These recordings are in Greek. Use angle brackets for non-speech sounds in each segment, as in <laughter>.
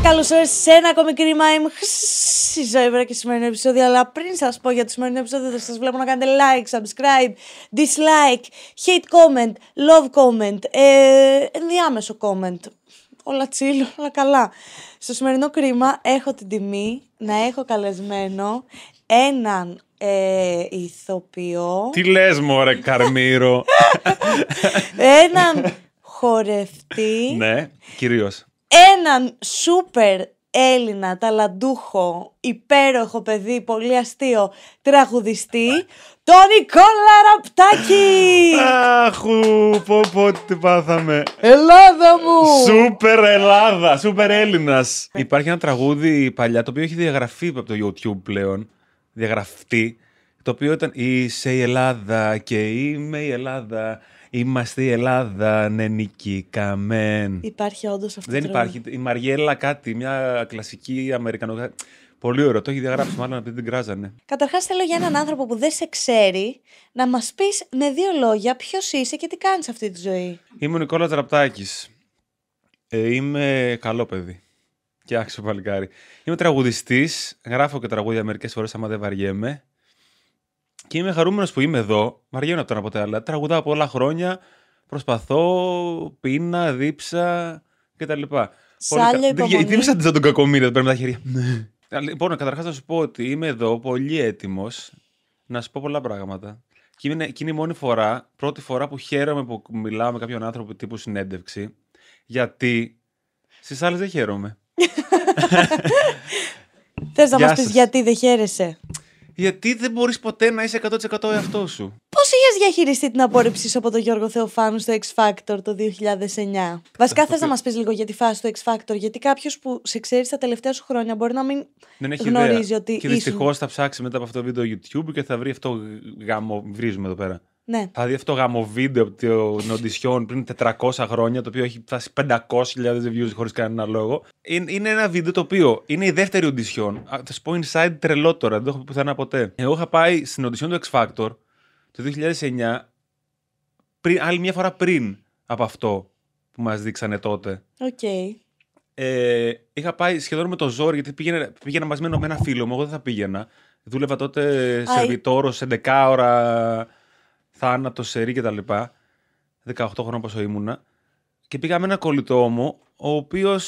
Καλώ ήρθατε σε ένα ακόμη κρίμα. Είμαι η Ζωήβρα και σημερινό επεισόδιο. Αλλά πριν σας πω για το σημερινό επεισόδιο, θα σας βλέπω να κάνετε like, subscribe, dislike, hate comment, love comment, ε, ενδιάμεσο comment. Όλα τσίλ, όλα καλά. Στο σημερινό κρίμα έχω την τιμή να έχω καλεσμένο έναν ε, ηθοποιό. Τι λες μωρέ Καρμύρο. <laughs> έναν χορευτή. Ναι, κυρίως έναν σούπερ Έλληνα, ταλαντούχο, υπέροχο παιδί, πολύ αστείο τραγουδιστή, τον Νικόλα Ραπτάκη! Αχου, πω πω τι πάθαμε. Ελλάδα μου! Σούπερ Ελλάδα, σούπερ Έλληνας. Υπάρχει ένα τραγούδι παλιά, το οποίο έχει διαγραφεί από το YouTube πλέον, διαγραφτεί, το οποίο ήταν «Είσαι η Ελλάδα και είμαι η Ελλάδα». Είμαστε η Ελλάδα, ναι, καμέν. Υπάρχει όντως αυτό. Δεν υπάρχει. Η Μαριέλα κάτι, μια κλασική Αμερικανό. Πολύ ωραίο, το έχει διαγράψει μάλλον επειδή την κράζανε. Καταρχάς, θέλω για έναν άνθρωπο που δεν σε ξέρει να μας πεις με δύο λόγια ποιος είσαι και τι κάνεις αυτή τη ζωή. Είμαι ο Νικόλας Τραπτάκη. Ε, είμαι καλό παιδί. Και άξιο παλικάρι. Είμαι τραγουδιστής. Γράφω και τραγούδια μερικές φορές, άμα δεν βαριέμαι. Και είμαι χαρούμενος που είμαι εδώ. Βαριέμαι τον τα αλλά τραγουδάω πολλά χρόνια. Προσπαθώ, πίνα, δίψα κτλ. Σάλια υπομονή. Δεν σαν τον κακομίρα, με τα χέρια. <laughs> Λοιπόν, καταρχάς να σου πω ότι είμαι εδώ πολύ έτοιμος να σου πω πολλά πράγματα. Και είναι, και είναι η μόνη φορά, πρώτη φορά που χαίρομαι που μιλάω με κάποιον άνθρωπο τύπου συνέντευξη. Γιατί στις άλλες δεν χαίρομαι. <laughs> Θες να μας πει γιατί δεν χαίρεσαι. Γιατί δεν μπορείς ποτέ να είσαι 100% εαυτός σου. Πώς είχες διαχειριστεί την απόρριψη σου από τον Γιώργο Θεοφάνου στο X Factor το 2009. Βασικά θες να μας πεις λίγο για τη φάση του X Factor, γιατί κάποιος που σε ξέρει τα τελευταία σου χρόνια μπορεί να μην δεν έχει γνωρίζει ιδέα. ότι. Και δυστυχώς θα ψάξει μετά από αυτό το βίντεο YouTube και θα βρει αυτό γάμο. Βρίζουμε εδώ πέρα. Ναι. Θα δει αυτό το γάμο βίντεο των οντισιών πριν 400 χρόνια, το οποίο έχει φτάσει 500.000 views χωρίς κανένα λόγο. Είναι ένα βίντεο το οποίο είναι η δεύτερη οντισιόν. Θα σου πω inside τρελό τώρα, δεν το έχω πει πουθενά ποτέ. Εγώ είχα πάει στην οντισιόν του X Factor το 2009, πριν, άλλη μια φορά πριν από αυτό που μας δείξανε τότε. Οκ. Okay. Ε, είχα πάει σχεδόν με το ζόρι, γιατί πήγαινα, πήγαινα μαζί με ένα φίλο μου, εγώ δεν θα πήγαινα. Δούλευα τότε σερβιτόρο 11 ώρα θάνατος, σερή κτλ. 18 χρόνια πόσο ήμουνα. Και πήγα με ένα κολλητό μου, ο οποίος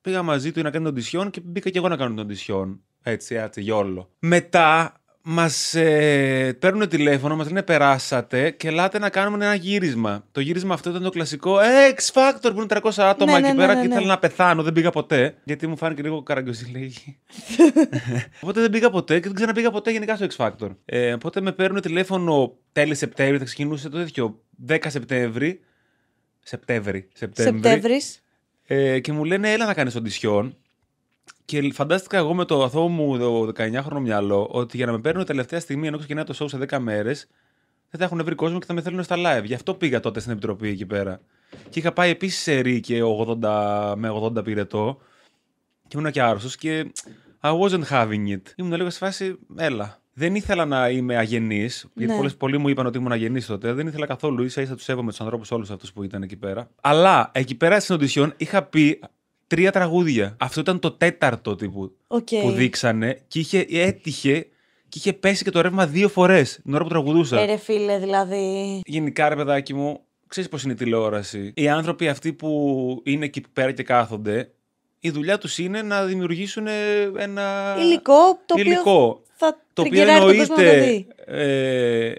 πήγα μαζί του να κάνει τον τυσιόν και μπήκα και εγώ να κάνω τον τυσιόν. Έτσι, έτσι, γιόλο. Μετά Μας ε, παίρνουν τηλέφωνο, μας λένε περάσατε και ελάτε να κάνουμε ένα γύρισμα. Το γύρισμα αυτό ήταν το κλασικό X Factor που είναι 300 άτομα ναι, εκεί ναι, ναι, πέρα ναι, και ναι. ήθελα να πεθάνω. Δεν πήγα ποτέ. Γιατί μου φάνηκε λίγο λέγει. <laughs> οπότε δεν πήγα ποτέ και δεν ξαναπήγα ποτέ γενικά στο X Factor. Ε, οπότε με παίρνουν τηλέφωνο τέλη Σεπτέμβρη, θα ξεκινούσε το τέτοιο 10 Σεπτέμβρη. Σεπτέμβρη. Σεπτέμβρη. Ε, και μου λένε έλα να κάνεις οντισιόν. Και φαντάστηκα εγώ με το αθώο μου 19χρονο μυαλό ότι για να με παίρνουν τελευταία στιγμή ενώ ξεκινάει το show σε 10 μέρες, δεν θα έχουν βρει κόσμο και θα με θέλουν στα live. Γι' αυτό πήγα τότε στην επιτροπή εκεί πέρα. Και είχα πάει επίσης σε ρί 80, με 80 πυρετό και ήμουν και άρρωστος και I wasn't having it. Ήμουν λίγο σε φάση, έλα. Δεν ήθελα να είμαι αγενής, γιατί ναι. πολλοί μου είπαν ότι ήμουν αγενής τότε. Δεν ήθελα καθόλου, ίσα ίσα τους σέβομαι τους ανθρώπους όλους αυτούς που ήταν εκεί πέρα. Αλλά εκεί πέρα στην οντισιόν είχα πει τρία τραγούδια. Αυτό ήταν το τέταρτο τύπου που δείξανε και είχε, έτυχε και είχε πέσει και το ρεύμα δύο φορές την ώρα που τραγουδούσα. Ε, ρε φίλε, δηλαδή. Γενικά, ρε παιδάκι μου, ξέρεις πώς είναι η τηλεόραση. Οι άνθρωποι αυτοί που είναι εκεί πέρα και κάθονται, η δουλειά τους είναι να δημιουργήσουν ε, ένα. υλικό το οποίο. το οποίο εννοείται. 19 ε,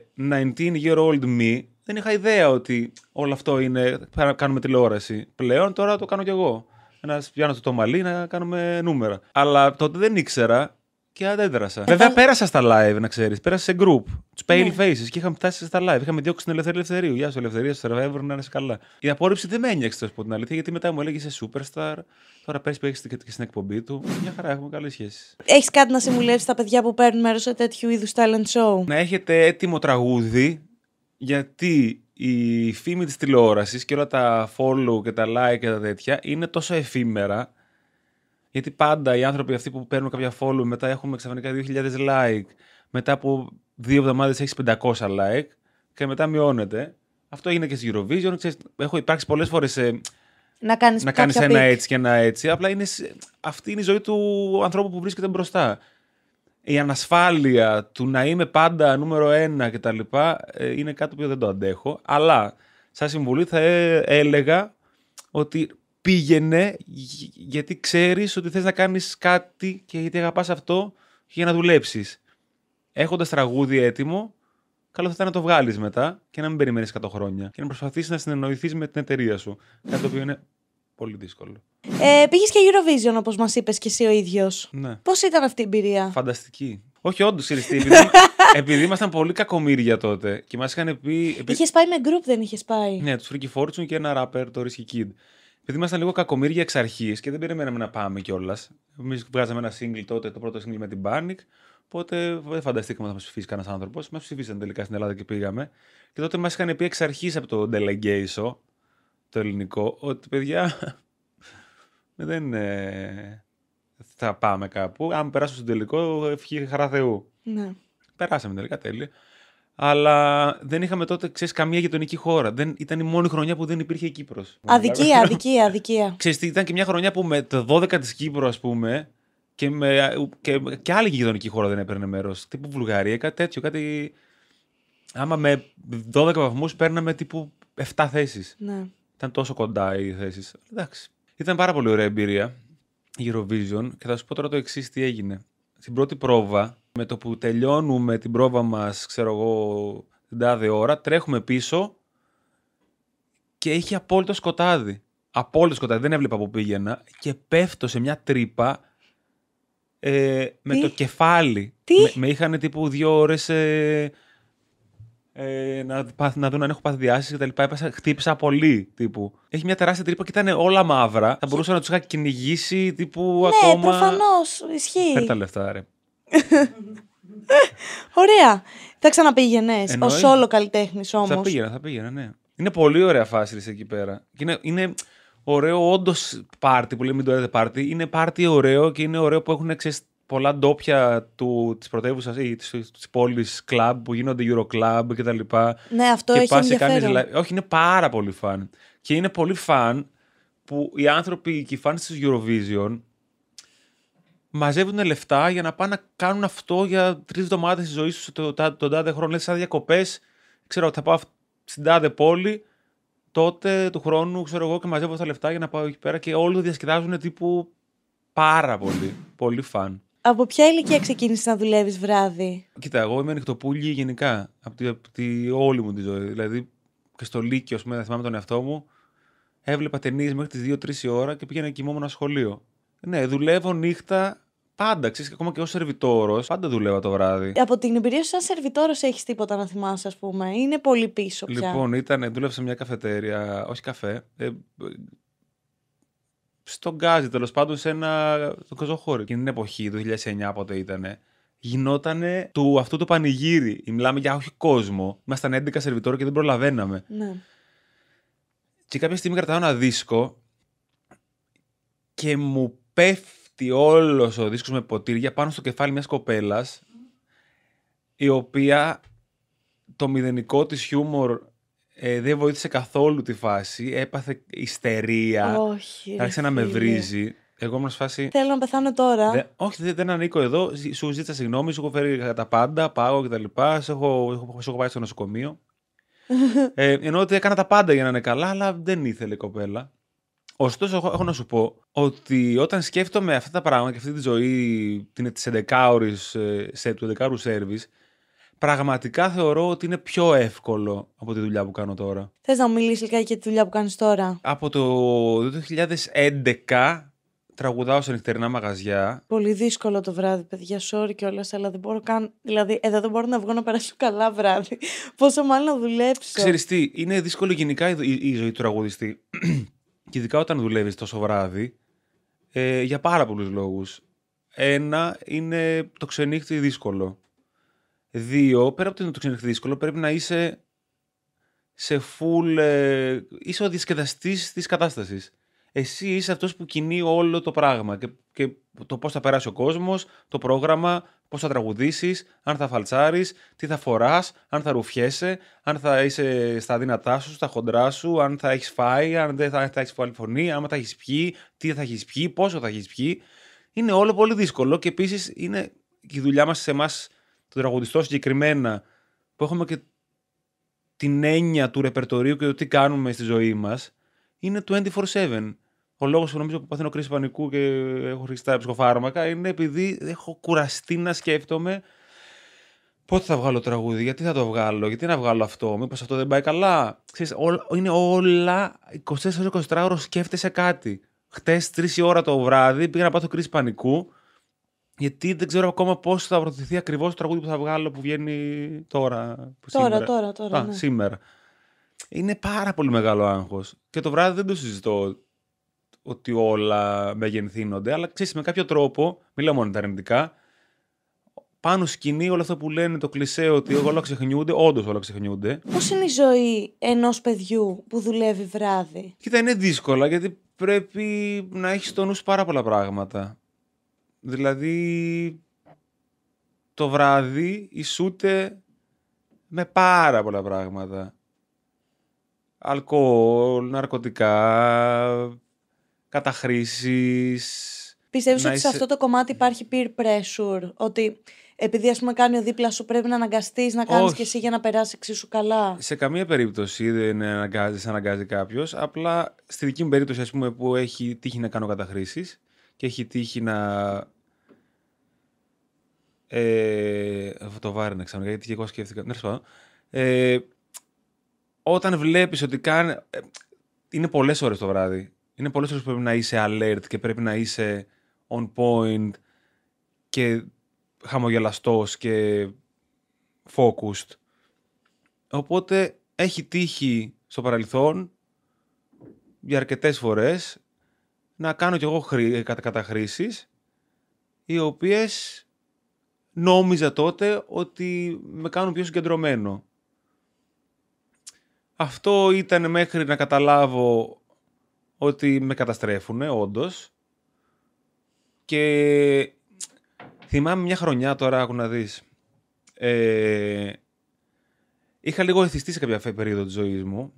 year old me. Δεν είχα ιδέα ότι όλο αυτό είναι. Θα κάνουμε τηλεόραση. Πλέον τώρα το κάνω κι εγώ. Ένας πιάνω το μαλλί να κάνουμε νούμερα. Αλλά τότε δεν ήξερα και αντέδρασα. Ε, Βέβαια, πέρασα στα live, να ξέρεις. Πέρασα σε group. Τους pale ναι. faces και είχαμε φτάσει στα live. Είχαμε διώξει την ελευθερία ελευθερίου. Γεια σου, ελευθερία, στο survivor να είσαι καλά. Η απόρριψη δεν με ένιωξε, θα πω την αλήθεια, γιατί μετά μου έλεγε σε superstar. Τώρα πέρσι που έχεις και στην εκπομπή του. Μια χαρά, έχουμε καλές σχέσεις. Έχεις κάτι να συμβουλεύσεις τα παιδιά που παίρνουν μέρος σε τέτοιου είδους talent show. Να έχετε έτοιμο τραγούδι γιατί η φήμη της τηλεόρασης και όλα τα follow και τα like και τα τέτοια είναι τόσο εφήμερα γιατί πάντα οι άνθρωποι αυτοί που παίρνουν κάποια follow μετά έχουμε ξαφνικά 2.000 like μετά από δύο εβδομάδες έχεις 500 like και μετά μειώνεται. Αυτό έγινε και στη Eurovision. έχω υπάρξει πολλές φορές Να κάνεις, ένα έτσι και ένα έτσι. Απλά αυτή είναι η ζωή του ανθρώπου που βρίσκεται μπροστά η ανασφάλεια του να είμαι πάντα νούμερο ένα κτλ. Ε, είναι κάτι που δεν το αντέχω. Αλλά σαν συμβουλή θα ε, έλεγα ότι πήγαινε γιατί ξέρεις ότι θες να κάνεις κάτι και γιατί αγαπάς αυτό για να δουλέψεις. Έχοντας τραγούδι έτοιμο, καλό θα ήταν να το βγάλεις μετά και να μην περιμένεις 100 χρόνια και να προσπαθήσεις να συνεννοηθείς με την εταιρεία σου. Κάτι το οποίο είναι Πολύ δύσκολο. Ε, Πήγες και Eurovision, όπως μας είπες και εσύ ο ίδιος. Ναι. Πώς ήταν αυτή η εμπειρία, Φανταστική. Όχι, όντως, Χριστή, επειδή, <laughs> επειδή ήμασταν πολύ κακομίρια τότε και μας είχαν πει. Επει... Είχες πάει με group, δεν είχες πάει. Ναι, τους Freaky Fortune και ένα rapper, το Risky Kid. Επειδή ήμασταν λίγο κακομίρια εξ αρχής και δεν περιμέναμε να πάμε κιόλας. Εμείς βγάζαμε ένα single τότε, το πρώτο single με την Panic. Οπότε δεν φανταστήκαμε να μας ψηφίσει κανένας άνθρωπος. Μας ψηφίσαν τελικά στην Ελλάδα και πήγαμε. Και τότε μας είχαν πει εξ αρχής από το Delegation το ελληνικό, ότι παιδιά <laughs> δεν ε, θα πάμε κάπου. Αν περάσουμε στον τελικό, ευχή χαρά Θεού. Ναι. Περάσαμε τελικά τέλεια. Αλλά δεν είχαμε τότε, ξέρεις, καμία γειτονική χώρα. Δεν, ήταν η μόνη χρονιά που δεν υπήρχε η Κύπρος. <laughs> Αδικία, αδικία, αδικία. Ξέρεις, ήταν και μια χρονιά που με το 12 της Κύπρου, ας πούμε, και, με, και, και άλλη γειτονική χώρα δεν έπαιρνε μέρος. Τύπου Βουλγαρία, κάτι τέτοιο. Κάτι... Άμα με 12 βαθμούς παίρναμε τύπου 7 θέσεις. Ναι. Ήταν τόσο κοντά οι θέσεις. Εντάξει. Ήταν πάρα πολύ ωραία εμπειρία η Eurovision και θα σου πω τώρα το εξής τι έγινε. Στην πρώτη πρόβα, με το που τελειώνουμε την πρόβα μας, ξέρω εγώ, την τάδε ώρα, τρέχουμε πίσω και είχε απόλυτο σκοτάδι. Απόλυτο σκοτάδι, δεν έβλεπα που πήγαινα και πέφτω σε μια τρύπα ε, με το κεφάλι. Με, με είχαν τύπου δύο ώρες. Ε, ε, να, να δουν αν έχω πάθει διάσει κτλ. Χτύπησα πολύ τύπου. Έχει μια τεράστια τρύπα και ήταν όλα μαύρα. Θα μπορούσα να τους είχα κυνηγήσει τύπου ναι, ακόμα. Ναι, προφανώς. Ισχύει. Πέτα τα λεφτά, ρε. <laughs> Ωραία. Θα ξαναπήγαινες. Ως όλο καλλιτέχνης όμω. Θα πήγαινα, θα πήγαινα, ναι. Είναι πολύ ωραία φάση εκεί πέρα. Και είναι, είναι ωραίο όντως πάρτι που λέμε μην το λέτε πάρτι. Είναι πάρτι ωραίο και είναι ωραίο που έχουν εξαιρετικά πολλά ντόπια του, της πρωτεύουσας ή της, της πόλης κλαμπ που γίνονται Euroclub και τα λοιπά. Ναι, αυτό και έχει πας ενδιαφέρον. Δηλαδή, όχι, είναι πάρα πολύ φαν. Και είναι πολύ φαν που οι άνθρωποι και οι φανς της Eurovision μαζεύουν λεφτά για να πάνε να κάνουν αυτό για τρεις εβδομάδες της ζωής τους τον το, το τάδε χρόνο. Λέει, σαν διακοπές, ξέρω ότι θα πάω στην τάδε πόλη, τότε του χρόνου ξέρω εγώ και μαζεύω τα λεφτά για να πάω εκεί πέρα και όλοι το διασκεδάζουν τύπου πάρα πολύ. πολύ φαν. Από ποια ηλικία ξεκίνησες να δουλεύεις βράδυ, Κοίτα, εγώ είμαι ανοιχτοπούλη γενικά από τη, από τη όλη μου τη ζωή. Δηλαδή και στο Λύκειο, ας πούμε, να θυμάμαι τον εαυτό μου, έβλεπα ταινίες μέχρι τις 2-3 η ώρα και πήγαινα κοιμόμουν σχολείο. Ναι, δουλεύω νύχτα πάντα. Ξέρεις, ακόμα και ως σερβιτόρος, πάντα δουλεύω το βράδυ. Από την εμπειρία σου, σαν σερβιτόρος, έχεις τίποτα να θυμάσαι, ας πούμε. Είναι πολύ πίσω πια. Λοιπόν, ήταν, δούλευα σε μια καφετέρια, όχι καφέ, ε, στον Γκάζι, τέλος πάντων σε ένα στο χώρο. Και την εποχή, το 2009 πότε ήταν, γινότανε του, αυτό το πανηγύρι. Μιλάμε για όχι κόσμο. Ήμασταν 11 σερβιτόρο και δεν προλαβαίναμε. Ναι. Και κάποια στιγμή κρατάω ένα δίσκο και μου πέφτει όλος ο δίσκος με ποτήρια πάνω στο κεφάλι μιας κοπέλας η οποία το μηδενικό της χιούμορ ε, δεν βοήθησε καθόλου τη φάση. Έπαθε ιστερία. Όχι. Άρχισε να με βρίζει. Εγώ ήμουν φάση. Θέλω να πεθάνω τώρα. Δε, όχι, δεν, δεν ανήκω εδώ. Σου ζήτησα συγγνώμη, σου έχω φέρει τα πάντα, πάω κτλ. Σου έχω, έχω, έχω πάει στο νοσοκομείο. <laughs> ε, ενώ ότι έκανα τα πάντα για να είναι καλά, αλλά δεν ήθελε η κοπέλα. Ωστόσο, έχω, να σου πω ότι όταν σκέφτομαι αυτά τα πράγματα και αυτή τη ζωή τη 11 ώρη του ώρου πραγματικά θεωρώ ότι είναι πιο εύκολο από τη δουλειά που κάνω τώρα. Θες να μου μιλήσεις λιγάκι για τη δουλειά που κάνεις τώρα. Από το 2011 τραγουδάω σε νυχτερινά μαγαζιά. Πολύ δύσκολο το βράδυ, παιδιά. Sorry κιόλας, αλλά δεν μπορώ καν. Δηλαδή, εδώ δεν μπορώ να βγω να περάσω καλά βράδυ. <laughs> Πόσο μάλλον να δουλέψω. Ξέρεις τι, είναι δύσκολο γενικά η, ζωή του τραγουδιστή. <clears throat> και ειδικά όταν δουλεύεις τόσο βράδυ. Ε, για πάρα πολλούς λόγους. Ένα είναι το ξενύχτη δύσκολο. Δύο, πέρα από το να το ξέρεις δύσκολο, πρέπει να είσαι σε full. Ε, είσαι ο διασκεδαστής της κατάστασης. Εσύ είσαι αυτός που κινεί όλο το πράγμα και, και το πώς θα περάσει ο κόσμος, το πρόγραμμα, πώς θα τραγουδήσεις, αν θα φαλτσάρεις, τι θα φοράς, αν θα ρουφιέσαι, αν θα είσαι στα δυνατά σου, στα χοντρά σου, αν θα έχεις φάει, αν δεν θα, θα έχεις φάει φωνή, αν θα έχεις πιει, τι θα έχεις πιει, πόσο θα έχεις πιει. Είναι όλο πολύ δύσκολο και επίσης είναι η δουλειά μας σε εμάς τον τραγουδιστό συγκεκριμένα, που έχουμε και την έννοια του ρεπερτορίου και το τι κάνουμε στη ζωή μας, είναι 24-7. Ο λόγος που νομίζω που παθαίνω κρίση πανικού και έχω τα ψυχοφάρμακα είναι επειδή έχω κουραστεί να σκέφτομαι πότε θα βγάλω τραγούδι, γιατί θα το βγάλω, γιατί να βγάλω αυτό, μήπως αυτό δεν πάει καλά. Ξέρεις, ό, είναι όλα 24-24 ώρε σκέφτεσαι κάτι. Χτες 3 ώρα το βράδυ πήγα να πάθω κρίση πανικού γιατί δεν ξέρω ακόμα πώς θα προωθηθεί ακριβώς το τραγούδι που θα βγάλω που βγαίνει τώρα. Που τώρα, τώρα, τώρα. Ναι. Σήμερα. Είναι πάρα πολύ μεγάλο άγχος. Και το βράδυ δεν το συζητώ ότι όλα μεγενθύνονται, αλλά ξέρεις με κάποιο τρόπο, μιλάω μόνο τα αρνητικά, πάνω σκηνή όλο αυτό που λένε το κλισέ ότι όλα ξεχνιούνται, όντως όλα ξεχνιούνται. Πώς είναι η ζωή ενός παιδιού που δουλεύει βράδυ. Κοίτα, είναι δύσκολα γιατί πρέπει να έχεις στο νου πάρα πολλά πράγματα. Δηλαδή το βράδυ ισούται με πάρα πολλά πράγματα. Αλκοόλ, ναρκωτικά, καταχρήσεις, Πιστεύεις ότι σε αυτό το κομμάτι υπάρχει peer pressure, ότι επειδή ας πούμε κάνει ο δίπλα σου πρέπει να αναγκαστείς να κάνεις και εσύ για να περάσει εξίσου καλά. Σε καμία περίπτωση δεν αναγκάζει, αναγκάζει κάποιος. απλά στη δική μου περίπτωση πούμε που έχει τύχει να κάνω καταχρήσεις, και έχει τύχει να... Ε, αυτό το να ξανά, γιατί και εγώ σκέφτηκα. Ναι, Ε, όταν βλέπεις ότι κάνει... είναι πολλές ώρες το βράδυ. Είναι πολλές ώρες που πρέπει να είσαι alert και πρέπει να είσαι on point και χαμογελαστός και focused. Οπότε έχει τύχει στο παρελθόν για αρκετές φορές να κάνω κι εγώ ε, καταχρήσεις οι οποίες νόμιζα τότε ότι με κάνουν πιο συγκεντρωμένο. Αυτό ήταν μέχρι να καταλάβω ότι με καταστρέφουνε όντως. Και θυμάμαι μια χρονιά τώρα, άκου να δεις. Ε... Είχα λίγο εθιστεί σε κάποια περίοδο της ζωής μου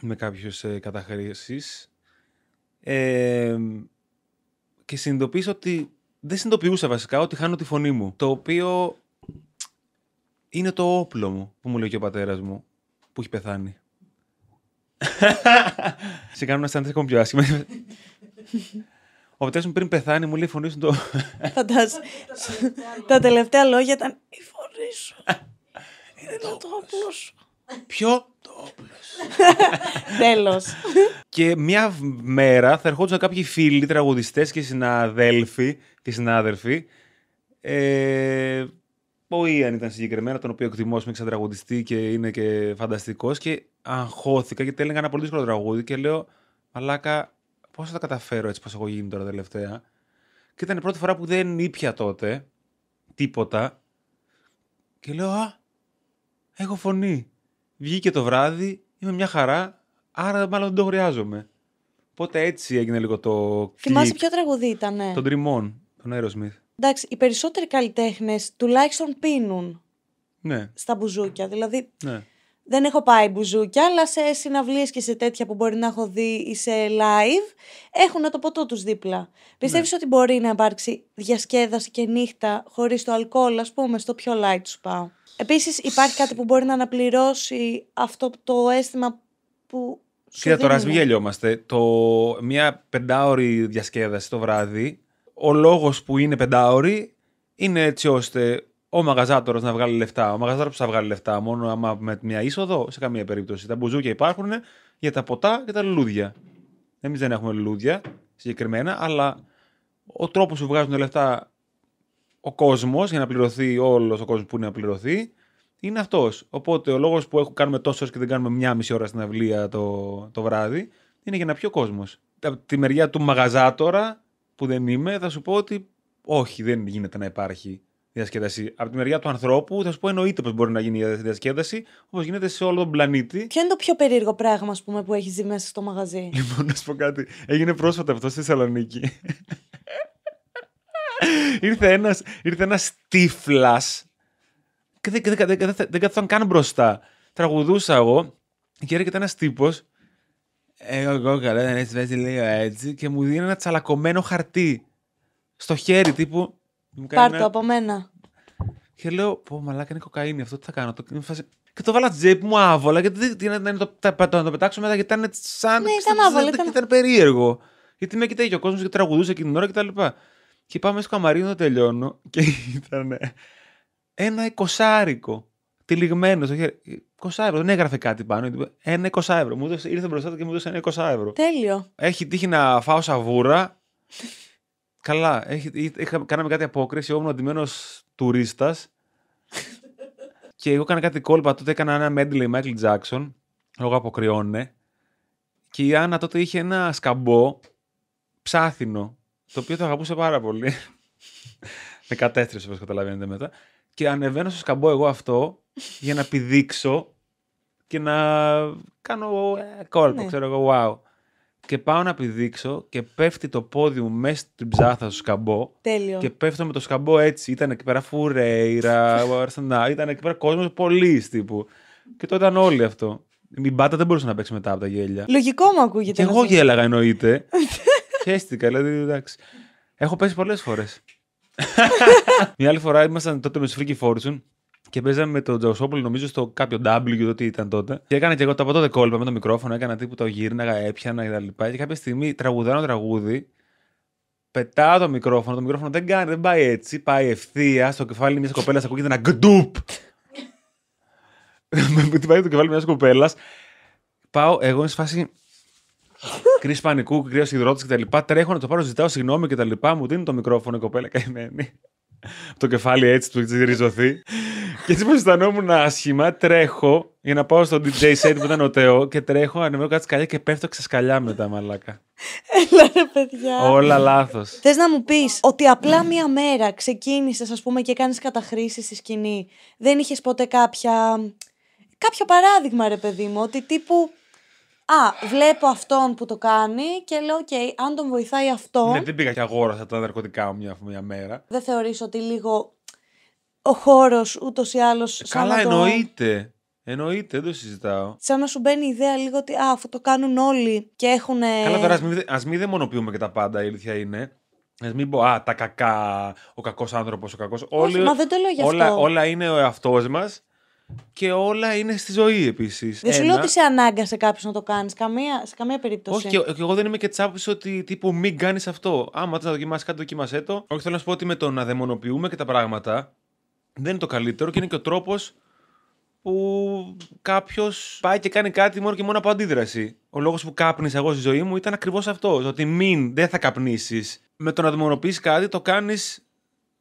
με κάποιες ε, καταχρήσεις και συνειδητοποίησα ότι. Δεν συνειδητοποιούσα βασικά ότι χάνω τη φωνή μου. Το οποίο είναι το όπλο μου που μου λέει και ο πατέρας μου που έχει πεθάνει. <laughs> Σε κάνω να αισθάνεσαι ακόμα πιο άσχημα. Ο πατέρας μου πριν πεθάνει μου λέει φωνή σου το. Φαντάζομαι. Τα τελευταία λόγια ήταν η φωνή σου. Είναι το όπλο σου. Ποιο <laughs> Τέλος. και μια μέρα θα ερχόντουσαν κάποιοι φίλοι, τραγουδιστές και συναδέλφοι και συνάδελφοι. Ε, ο Ιαν ήταν συγκεκριμένα, τον οποίο εκτιμώσουμε και τραγουδιστή και είναι και φανταστικός. Και αγχώθηκα γιατί έλεγα ένα πολύ δύσκολο τραγούδι και λέω Μαλάκα, πώς θα τα καταφέρω έτσι, πώ έχω γίνει τώρα τελευταία. Και ήταν η πρώτη φορά που δεν ήπια τότε τίποτα. Και λέω Α, έχω φωνή βγήκε το βράδυ, είμαι μια χαρά, άρα μάλλον δεν το χρειάζομαι. Οπότε έτσι έγινε λίγο το. Θυμάσαι ποιο τραγουδί ήταν. Τον Τριμών, τον Aerosmith. Εντάξει, οι περισσότεροι καλλιτέχνες τουλάχιστον πίνουν. Ναι. Στα μπουζούκια. Δηλαδή. Ναι. Δεν έχω πάει μπουζούκια, αλλά σε συναυλίες και σε τέτοια που μπορεί να έχω δει ή σε live, έχουν το ποτό τους δίπλα. Ναι. Πιστεύεις ότι μπορεί να υπάρξει διασκέδαση και νύχτα χωρίς το αλκοόλ, ας πούμε, στο πιο light σου πάω. Επίσης, υπάρχει κάτι που μπορεί να αναπληρώσει αυτό το αίσθημα που. Κοίτα, τώρα μην γελιόμαστε. Το... Μια πεντάωρη διασκέδαση το βράδυ, ο λόγος που είναι πεντάωρη είναι έτσι ώστε ο μαγαζάτορος να βγάλει λεφτά. Ο μαγαζάτορος που θα βγάλει λεφτά, μόνο άμα με μια είσοδο, σε καμία περίπτωση. Τα μπουζούκια υπάρχουν για τα ποτά και τα λουλούδια. Εμείς δεν έχουμε λουλούδια συγκεκριμένα, αλλά ο τρόπος που βγάζουν λεφτά ο κόσμος, για να πληρωθεί όλος ο κόσμος που είναι να πληρωθεί, είναι αυτός. Οπότε ο λόγος που έχουν, κάνουμε τόσο και δεν κάνουμε μία μισή ώρα στην αυλία το, το βράδυ, είναι για να πιο κόσμος. Από τη μεριά του μαγαζάτορα, που δεν είμαι, θα σου πω ότι όχι, δεν γίνεται να υπάρχει διασκέδαση. Από τη μεριά του ανθρώπου, θα σου πω εννοείται πως μπορεί να γίνει διασκέδαση, όπως γίνεται σε όλο τον πλανήτη. Ποιο είναι το πιο περίεργο πράγμα, ας πούμε, που έχεις δει μέσα στο μαγαζί. Λοιπόν, να σου πω κάτι. Έγινε πρόσφατα αυτό στη Θεσσαλονίκη ήρθε ένας ήρθε ένας τύφλας και δεν, δεν, δεν, δεν, δεν καθόταν καν μπροστά. Τραγουδούσα εγώ και έρχεται ένας τύπος. εγώ καλά δεν έτσι λίγο έτσι και μου δίνει ένα τσαλακωμένο χαρτί στο χέρι τύπου Πάρ' από μένα. Και λέω, πω μαλάκα είναι κοκαίνη αυτό, τι θα κάνω. Και το βάλα τσέπη μου άβολα, γιατί δεν το, το, το, πετάξω μετά, γιατί ήταν σαν. Ναι, ήταν άβολα. Ήταν, ήταν περίεργο. Γιατί με κοιτάει και ο κόσμος και τραγουδούσε εκείνη την ώρα και τα λοιπά. Και πάμε στο καμαρίνο, τελειώνω <laughs> και ήταν ένα εικοσάρικο. Τυλιγμένος στο χέρι. Δεν έγραφε κάτι πάνω. Ένα 20 ευρώ. Μου έδωσε, ήρθε μπροστά του και μου έδωσε ένα 20 ευρώ. Τέλειο. Έχει τύχει να φάω σαβούρα. Καλά. Έχει, είχα, κάναμε κάτι απόκριση. ήμουν αντιμένος τουρίστας. και εγώ έκανα κάτι κόλπα. Τότε έκανα ένα medley Michael Jackson. Λόγω αποκριώνε. Και η Άννα τότε είχε ένα σκαμπό ψάθινο το οποίο το αγαπούσε πάρα πολύ. με <laughs> κατέστρεψε, όπως καταλαβαίνετε μετά. Και ανεβαίνω στο σκαμπό εγώ αυτό για να πηδήξω και να κάνω ε, κόλπο, ναι. ξέρω εγώ, wow. Και πάω να πηδήξω και πέφτει το πόδι μου μέσα στην ψάθα στο σκαμπό. Τέλειο. Και πέφτω με το σκαμπό έτσι. Ήταν εκεί πέρα Φουρέιρα, <laughs> Αρσενά, ήταν εκεί πέρα κόσμος πολύς τύπου. Και το ήταν όλοι αυτό. Η μπάτα δεν μπορούσε να παίξει μετά από τα γέλια. Λογικό μου ακούγεται. Και εγώ γέλαγα εννοείται. <laughs> Χαίστηκα, δηλαδή εντάξει. Έχω πέσει πολλές φορές. Μια άλλη φορά ήμασταν τότε με τους Freaky Fortune και παίζαμε με τον Τζαουσόπουλο, νομίζω, στο κάποιο W, το τι ήταν τότε. Και έκανα και εγώ από τότε κόλπα με το μικρόφωνο, έκανα τίποτα, το γύρναγα, έπιανα κλπ. Και, και κάποια στιγμή τραγουδάνω τραγούδι, πετάω το μικρόφωνο, το μικρόφωνο δεν κάνει, δεν πάει έτσι, πάει ευθεία στο κεφάλι μιας κοπέλας, ακούγεται ένα γκντουπ. Με πάει το κεφάλι μια κοπέλα. Πάω εγώ σε φάση κρίση πανικού, κρύο υδρότη κτλ. Τρέχω να το πάρω, ζητάω συγγνώμη κτλ. Μου δίνει το μικρόφωνο η κοπέλα καημένη. το κεφάλι έτσι του έχει ριζωθεί. και έτσι πω αισθανόμουν άσχημα, τρέχω για να πάω στο DJ set που ήταν ο Τεό και τρέχω, ανεβαίνω κάτι σκαλιά και πέφτω ξεσκαλιά μετά, μαλάκα. Έλα ρε παιδιά. Όλα λάθος. Θες να μου πεις ότι απλά μία μέρα ξεκίνησες, ας πούμε, και κάνει καταχρήσεις στη σκηνή. Δεν είχες ποτέ κάποια. Κάποιο παράδειγμα, ρε παιδί μου, ότι τύπου Α, βλέπω αυτόν που το κάνει και λέω: Οκ, αν τον βοηθάει αυτό. Ναι, δεν πήγα και αγόρασα τα ναρκωτικά μου μια, μια μέρα. Δεν θεωρείς ότι λίγο ο χώρος ούτως ή άλλως. Ε, καλά, το... εννοείται. Εννοείται, δεν το συζητάω. Σαν να σου μπαίνει η ιδέα λίγο ότι α, αφού το κάνουν όλοι και έχουν. Ε, καλά, τώρα ας μην, μην δαιμονοποιούμε και τα πάντα, η αλήθεια είναι. Ας μην πω, α, τα κακά, ο κακός άνθρωπος, ο κακός. Όλοι, μα δεν το λέω γι' αυτό. Όλα, όλα είναι ο εαυτός μας και όλα είναι στη ζωή επίσης. Δεν σου λέω ότι σε ανάγκασε κάποιος να το κάνεις καμία, σε καμία περίπτωση. Όχι, και, εγώ δεν είμαι και τη ότι τύπου μην κάνεις αυτό. Άμα θες να δοκιμάσει κάτι, δοκιμάσαι το. Όχι, θέλω να σου πω ότι με το να δαιμονοποιούμε και τα πράγματα δεν είναι το καλύτερο και είναι και ο τρόπος που κάποιος πάει και κάνει κάτι μόνο και μόνο από αντίδραση. Ο λόγος που κάπνισα εγώ στη ζωή μου ήταν ακριβώς αυτός. Ότι μην, δεν θα καπνίσεις. Με το να δαιμονοποιείς κάτι, το κάνεις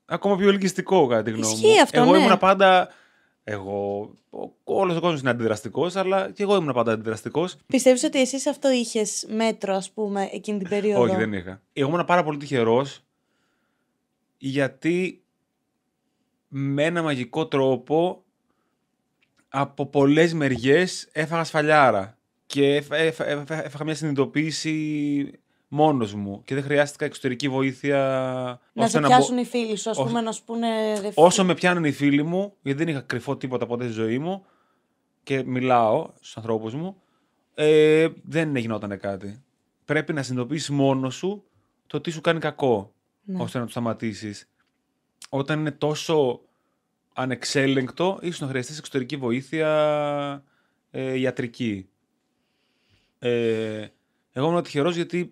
ακόμα πιο ελκυστικό, κατά τη γνώμη μου. εγώ ναι. ήμουν πάντα εγώ. Όλος ο κόσμος είναι αντιδραστικός, αλλά και εγώ ήμουν πάντα αντιδραστικός. Πιστεύεις ότι εσύ αυτό είχες μέτρο, ας πούμε, εκείνη την περίοδο. Όχι, δεν είχα. Εγώ ήμουν πάρα πολύ τυχερός γιατί με ένα μαγικό τρόπο από πολλές μεριές έφαγα σφαλιάρα και έφαγα μια συνειδητοποίηση μόνος μου και δεν χρειάστηκα εξωτερική βοήθεια. Να σε πιάσουν οι φίλοι σου, ας πούμε, να σου πούνε. Όσο με πιάνουν οι φίλοι μου, γιατί δεν είχα κρυφό τίποτα ποτέ στη ζωή μου και μιλάω στους ανθρώπους μου, ε, δεν γινόταν κάτι. Πρέπει να συνειδητοποιήσεις μόνο σου το τι σου κάνει κακό, ναι. ώστε να το σταματήσεις. Όταν είναι τόσο ανεξέλεγκτο, ίσως να χρειαστείς εξωτερική βοήθεια ε, ιατρική. Ε, εγώ ήμουν τυχερός γιατί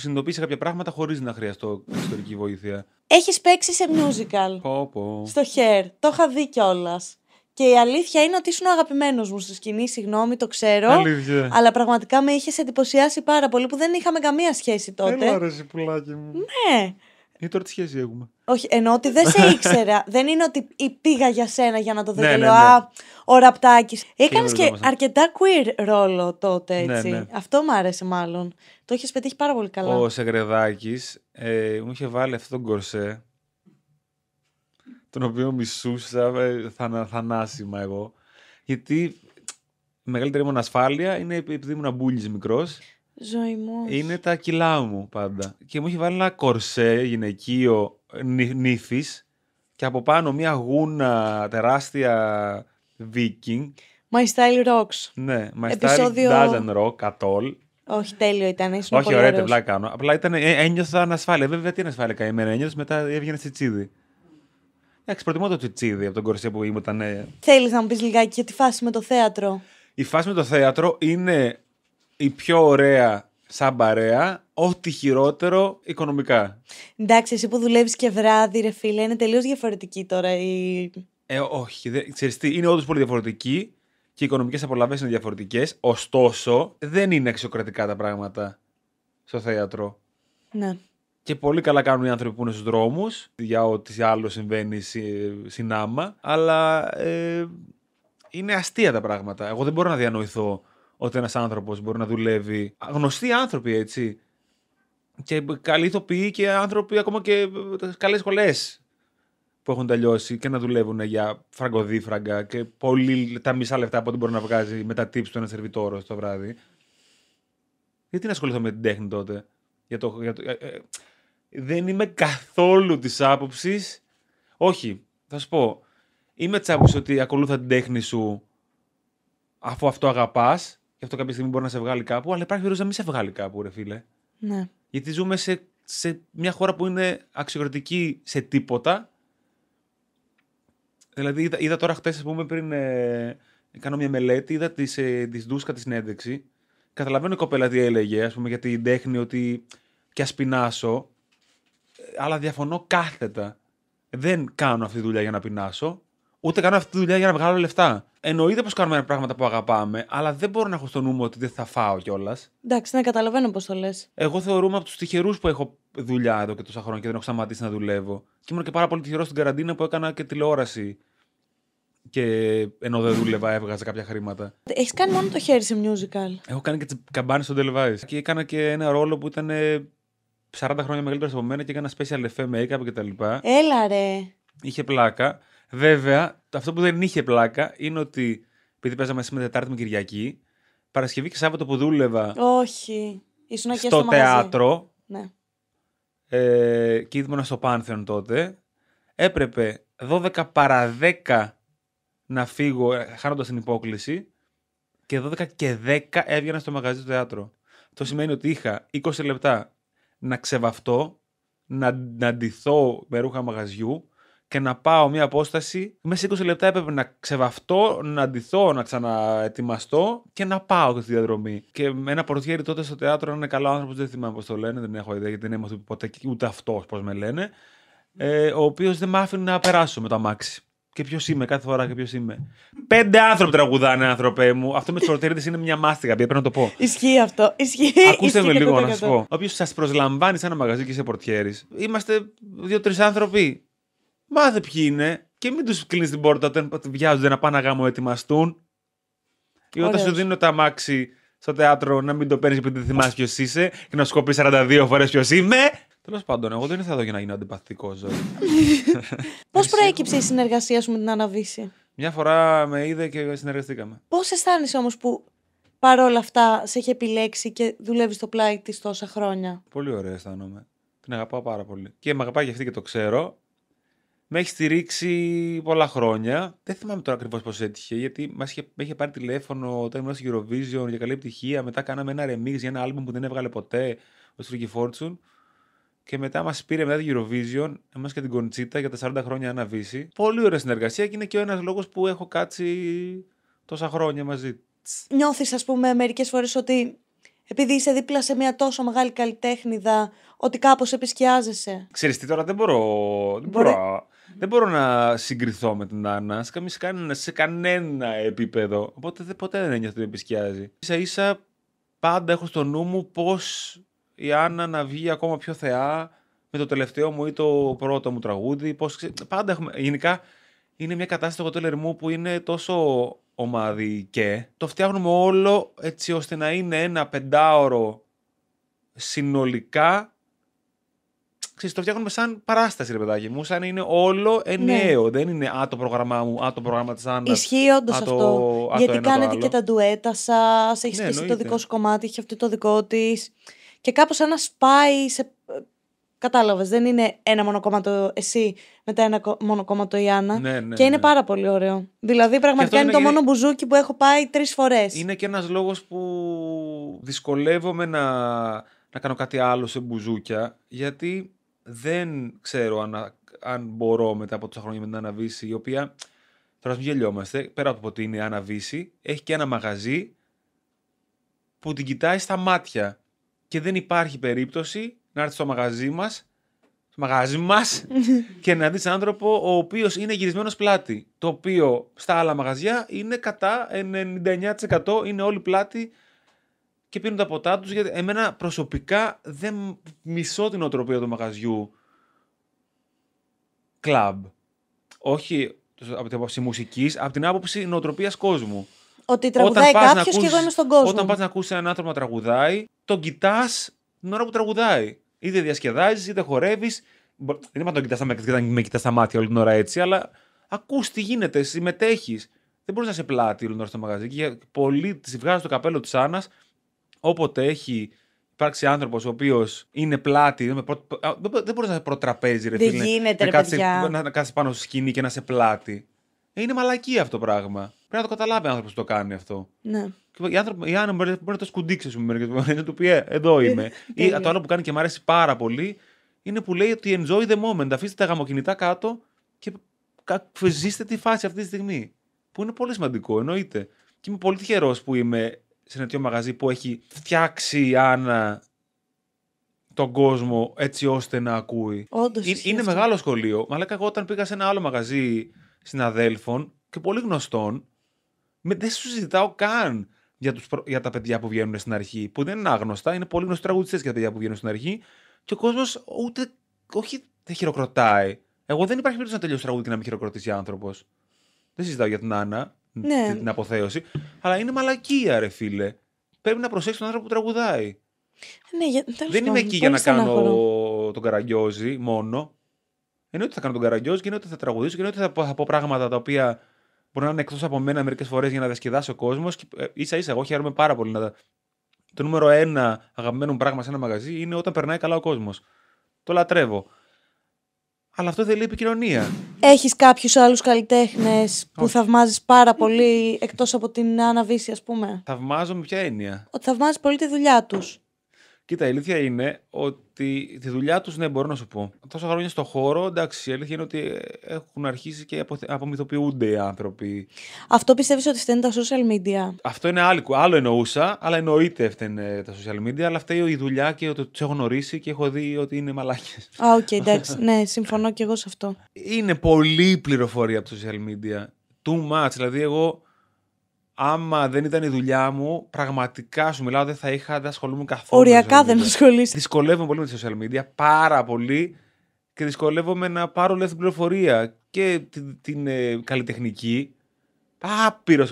συνειδητοποίησα κάποια πράγματα χωρίς να χρειαστώ ιστορική βοήθεια. Έχεις παίξει σε musical. Πω, Στο χέρ. Το είχα δει κιόλας. Και η αλήθεια είναι ότι ήσουν αγαπημένος μου στη σκηνή, συγγνώμη, το ξέρω. Αλήθεια. Αλλά πραγματικά με είχες εντυπωσιάσει πάρα πολύ που δεν είχαμε καμία σχέση τότε. Δεν μου αρέσει πουλάκι μου. Ναι. Ή ε, τώρα τι σχέση έχουμε. Όχι, ενώ ότι δεν σε ήξερα. <laughs> δεν είναι ότι πήγα για σένα για να το δω. Ναι, ναι, ναι. ο ραπτάκι. Έκανες και αρκετά queer ρόλο τότε, ναι, έτσι. Ναι. Αυτό μου άρεσε μάλλον. Το είχες πετύχει πάρα πολύ καλά. Ο Σεγρεδάκη ε, μου είχε βάλει αυτόν τον κορσέ. Τον οποίο μισούσα ε, θανάσιμα εγώ. Γιατί η μεγαλύτερη μου ασφάλεια είναι επειδή ήμουν μπουλή μικρός μου... Είναι τα κιλά μου πάντα. Και μου έχει βάλει ένα κορσέ γυναικείο νύφης και από πάνω μια γούνα τεράστια Viking. My style rocks. Ναι, my Επισόδιο... style doesn't rock at all. Όχι, τέλειο ήταν. Ήσουν Όχι, ωραία, δεν κάνω. Απλά ήταν, ε, ένιωθα ανασφάλεια. Βέβαια, τι ανασφάλεια καημένα Ένιωθα μετά έβγαινε τσιτσίδι. Εντάξει, προτιμώ το τσιτσίδι από τον κορσέ που ήμουν. Ήταν... Ε. Θέλεις να μου πεις λιγάκι για τη φάση με το θέατρο. Η φάση με το θέατρο είναι η πιο ωραία σαν παρέα, ό,τι χειρότερο οικονομικά. Εντάξει, εσύ που δουλεύεις και βράδυ, ρε φίλε, είναι τελείως διαφορετική τώρα η. Ε, όχι. είναι όντως πολύ διαφορετική και οι οικονομικές απολαυέ είναι διαφορετικές. Ωστόσο, δεν είναι αξιοκρατικά τα πράγματα στο θέατρο. Ναι. Και πολύ καλά κάνουν οι άνθρωποι που είναι στους δρόμους για ό,τι άλλο συμβαίνει συνάμα. Αλλά ε, είναι αστεία τα πράγματα. Εγώ δεν μπορώ να διανοηθώ ότι ένας άνθρωπος μπορεί να δουλεύει. Γνωστοί άνθρωποι, έτσι. Και καλοί ηθοποιοί και άνθρωποι ακόμα και ε, καλές σχολές που έχουν τελειώσει και να δουλεύουν για φραγκοδίφραγκα και πολύ τα μισά λεφτά από ό,τι μπορεί να βγάζει με τα tips του ένα σερβιτόρο το βράδυ. Γιατί να ασχοληθώ με την τέχνη τότε. Για το, ε, ε, δεν είμαι καθόλου της άποψης. Όχι, θα σου πω. Είμαι της άποψης ότι ακολούθα την τέχνη σου αφού αυτό αγαπάς και αυτό κάποια στιγμή μπορεί να σε βγάλει κάπου, αλλά υπάρχει περίπτωση να μην σε βγάλει κάπου, ρε φίλε. Ναι. Γιατί ζούμε σε, σε μια χώρα που είναι αξιοκρατική σε τίποτα. Δηλαδή, είδα, τώρα χτε, ας πούμε, πριν ε, κάνω μια μελέτη, είδα τη ε, Ντούσκα της συνέντευξη. Καταλαβαίνω η κοπέλα τι έλεγε, ας πούμε, για την τέχνη, ότι και ας πεινάσω. Ε, αλλά διαφωνώ κάθετα. Δεν κάνω αυτή τη δουλειά για να πεινάσω, ούτε κάνω αυτή τη δουλειά για να βγάλω λεφτά. Εννοείται πως κάνουμε πράγματα που αγαπάμε, αλλά δεν μπορώ να έχω στο νου μου ότι δεν θα φάω κιόλας. Εντάξει, να καταλαβαίνω πώ το λες. Εγώ θεωρούμαι από τους τυχερούς που έχω δουλειά εδώ και τόσα χρόνια και δεν έχω σταματήσει να δουλεύω. Και ήμουν και πάρα πολύ τυχερός στην καραντίνα που έκανα και τηλεόραση. Και ενώ δεν δούλευα, έβγαζα κάποια χρήματα. Έχεις κάνει μόνο το χέρι σε musical. Έχω κάνει και τις καμπάνες στο Televice. Και έκανα και ένα ρόλο που ήταν 40 ε, χρόνια μεγαλύτερος από μένα και έκανα special effect, make-up κτλ. Έλα ρε. Είχε πλάκα. Βέβαια, αυτό που δεν είχε πλάκα είναι ότι επειδή παίζαμε σήμερα Τετάρτη με Κυριακή, Παρασκευή και Σάββατο που δούλευα. Όχι. Ήσουν και στο, στο θέατρο. Ναι. Ε, και ήμουν στο Πάνθεον τότε. Έπρεπε 12 παρα 10 να φύγω, ε, χάνοντας την υπόκληση. Και 12 και 10 έβγαινα στο μαγαζί του θέατρο. Αυτό σημαίνει ότι είχα 20 λεπτά να ξεβαυτώ, να, να ντυθώ με ρούχα μαγαζιού, και να πάω μια απόσταση. Μέσα σε 20 λεπτά έπρεπε να ξεβαφτώ, να αντιθώ, να ξαναετοιμαστώ και να πάω τη διαδρομή. Και με ένα πορτιέρι τότε στο θέατρο, ένα καλό άνθρωπος, δεν θυμάμαι πώς το λένε, δεν έχω ιδέα γιατί δεν έμαθα ποτέ ούτε αυτός πώς με λένε. Ε, ο οποίος δεν με άφηνε να περάσω με το αμάξι. Και ποιος είμαι, κάθε φορά και ποιος είμαι. Πέντε άνθρωποι τραγουδάνε, άνθρωπέ μου. Αυτό με τις πορτιέριδες είναι μια μάστιγα, πρέπει να το πω. Ισχύει αυτό. Ισχύει. Ακούστε με λίγο να σας πω. Όποιο σας προσλαμβάνει σε ένα μαγαζί και είσαι πορτιέρη, είμαστε δύο-τρει άνθρωποι μάθε ποιοι είναι και μην τους κλείνεις την πόρτα όταν βιάζονται να πάνε να γάμο ετοιμαστούν. Ή όταν σου δίνουν τα μάξι στο θέατρο να μην το παίρνεις επειδή δεν θυμάσαι ποιος είσαι και να σου 42 φορές ποιος είμαι. Τέλος πάντων, εγώ δεν ήρθα εδώ για να γίνω αντιπαθητικός ζωή. <laughs> Πώς προέκυψε η συνεργασία σου με την Αναβίση. Μια φορά με είδε και συνεργαστήκαμε. Πώς αισθάνεσαι όμως που παρόλα αυτά σε έχει επιλέξει και δουλεύει στο πλάι της τόσα χρόνια. Πολύ ωραία αισθάνομαι. Την αγαπάω πάρα πολύ. Και με αγαπάει και αυτή και το ξέρω με έχει στηρίξει πολλά χρόνια. Δεν θυμάμαι τώρα ακριβώς πώς έτυχε, γιατί μας είχε, είχε πάρει τηλέφωνο όταν ήμουν στο Eurovision για καλή επιτυχία. Μετά κάναμε ένα remix για ένα album που δεν έβγαλε ποτέ, ο Στρίκη Fortune. Και μετά μας πήρε μετά την Eurovision, εμάς και την Κοντσίτα για τα 40 χρόνια αναβίση. Πολύ ωραία συνεργασία και είναι και ο ένας λόγος που έχω κάτσει τόσα χρόνια μαζί. Νιώθεις, ας πούμε, μερικές φορές ότι επειδή είσαι δίπλα σε μια τόσο μεγάλη καλλιτέχνηδα, ότι κάπως επισκιάζεσαι. Ξέρεις τι τώρα δεν μπορώ. Δεν μπορώ. Δεν μπορώ να συγκριθώ με την Άννα σε κανένα επίπεδο. Οπότε ποτέ δεν ένιωθε ότι με επισκιάζει. σα ίσα πάντα έχω στο νου μου πώς η Άννα να βγει ακόμα πιο θεά με το τελευταίο μου ή το πρώτο μου τραγούδι. Πώς... Πάντα έχουμε... Γενικά είναι μια κατάσταση του κοτέλερ μου που είναι τόσο ομαδική. Το φτιάχνουμε όλο έτσι ώστε να είναι ένα πεντάωρο συνολικά ξέρεις, το φτιάχνουμε σαν παράσταση, ρε παιδάκι μου. Σαν είναι όλο ενιαίο. Ναι. Δεν είναι α το πρόγραμμά μου, α το πρόγραμμα της Άννας. Ισχύει όντω αυτό. Γιατί κάνετε και τα ντουέτα σας, έχεις ναι, το δικό σου κομμάτι, έχει αυτό το δικό της. Και κάπως ένα σπάει σε. Κατάλαβες, δεν είναι ένα μόνο το εσύ, μετά ένα μόνο η Άννα. Ναι, ναι, και είναι ναι. πάρα πολύ ωραίο. Δηλαδή, πραγματικά είναι, είναι, το μόνο μπουζούκι που έχω πάει τρεις φορές. Είναι και ένας λόγος που δυσκολεύομαι να, να κάνω κάτι άλλο σε μπουζούκια, γιατί δεν ξέρω αν, αν μπορώ μετά από τόσα χρόνια με την Αναβίση, η οποία, τώρα μην γελιόμαστε, πέρα από το ότι είναι Αναβίση, έχει και ένα μαγαζί που την κοιτάει στα μάτια και δεν υπάρχει περίπτωση να έρθει στο μαγαζί μας μαγαζί μας <laughs> και να δεις άνθρωπο ο οποίος είναι γυρισμένος πλάτη. Το οποίο στα άλλα μαγαζιά είναι κατά 99% είναι όλη πλάτη και πίνουν τα ποτά τους. Γιατί εμένα προσωπικά δεν μισώ την οτροπία του μαγαζιού κλαμπ. Όχι από την άποψη μουσικής, από την άποψη νοοτροπίας κόσμου. Ότι τραγουδάει κάποιος και εγώ είμαι στον κόσμο. Όταν πας να ακούσει έναν άνθρωπο να τραγουδάει, τον κοιτάς την ώρα που τραγουδάει. Είτε διασκεδάζεις, είτε χορεύεις. Δεν είπα να τον κοιτάς με κοιτάς στα μάτια όλη την ώρα έτσι, αλλά ακούς τι γίνεται, συμμετέχεις. Δεν μπορείς να σε πλάτη όλη την ώρα στο μαγαζί. Και πολλοί τη βγάζουν το καπέλο της Άννας όποτε έχει υπάρξει άνθρωπος ο οποίος είναι πλάτη. Δεν μπορείς να είσαι προτραπέζι, ρε φίλε. Δεν γίνεται, να Να, κάτσει πάνω στη σκηνή και να σε πλάτη. Ε, είναι μαλακή αυτό το πράγμα. Πρέπει να το καταλάβει ο άνθρωπος που το κάνει αυτό. Ναι. Οι άνθρωποι, οι μπορεί να το σκουντίξεις, ας πούμε, να του πει «Ε, Εδώ <laughs> είμαι. ή το άλλο που κάνει και μου αρέσει πάρα πολύ είναι που λέει ότι enjoy the moment. Αφήστε τα γαμοκινητά κάτω και ζήστε τη φάση αυτή τη στιγμή. Που είναι πολύ σημαντικό, εννοείται. Και είμαι πολύ τυχερός που είμαι σε ένα τέτοιο μαγαζί που έχει φτιάξει η Άννα ε, τον κόσμο έτσι ώστε να ακούει. Όντως, είναι, είναι μεγάλο σχολείο. Μα λέγα εγώ όταν πήγα σε ένα άλλο μαγαζί συναδέλφων και πολύ γνωστών, με, δεν σου συζητάω καν για, τους, για τα παιδιά που βγαίνουν στην αρχή, που δεν είναι άγνωστα, είναι πολύ γνωστοί τραγουδιστές για τα παιδιά που βγαίνουν στην αρχή, και ο κόσμος ούτε. Όχι, δεν χειροκροτάει. Εγώ δεν υπάρχει περίπτωση να τελειώσει τραγούδι και να μην χειροκροτήσει άνθρωπος. Δεν συζητάω για την Άννα ναι. την αποθέωση. Αλλά είναι μαλακία, ρε φίλε. Πρέπει να προσέξει τον άνθρωπο που τραγουδάει. Ναι, για... Δεν είμαι εκεί για να κάνω τον καραγκιόζη μόνο. Ενώ ότι θα κάνω τον καραγκιόζη και εννοείται ότι θα τραγουδήσω και εννοείται ότι θα πω, πράγματα τα οποία μπορεί να είναι εκτός από μένα μερικές φορές για να διασκεδάσει ο κόσμος. Ε, σα ίσα, εγώ χαίρομαι πάρα πολύ να. Το νούμερο ένα αγαπημένο πράγμα σε ένα μαγαζί είναι όταν περνάει καλά ο κόσμος. Το λατρεύω. Αλλά αυτό θέλει επικοινωνία. Έχεις κάποιους άλλους καλλιτέχνες που θαυμάζεις πάρα πολύ εκτός από την Άννα Βύση, ας πούμε. Θαυμάζω με ποια έννοια. Ότι θαυμάζεις πολύ τη δουλειά τους. Κοίτα, η αλήθεια είναι ότι τη δουλειά τους, ναι, μπορώ να σου πω. Τόσα χρόνια στον χώρο, εντάξει, η αλήθεια είναι ότι ε, έχουν αρχίσει και απομυθοποιούνται οι άνθρωποι. Αυτό πιστεύεις ότι φταίνουν τα social media. Αυτό είναι άλλο, άλλο εννοούσα, αλλά εννοείται φταίνουν τα social media, αλλά φταίνει η δουλειά και ότι τους έχω γνωρίσει και έχω δει ότι είναι μαλάκες. Α, οκ, εντάξει, <laughs> ναι, συμφωνώ και εγώ σε αυτό. Είναι πολύ πληροφορία από τα social media. Too much. Δηλαδή, εγώ άμα δεν ήταν η δουλειά μου, πραγματικά σου μιλάω δεν θα είχα, δεν ασχολούμαι καθόλου. Οριακά δεν ασχολείσαι. Δυσκολεύομαι πολύ με τα social media, πάρα πολύ. Και δυσκολεύομαι να πάρω όλη την πληροφορία και την, την ε, καλλιτεχνική. Άπειρο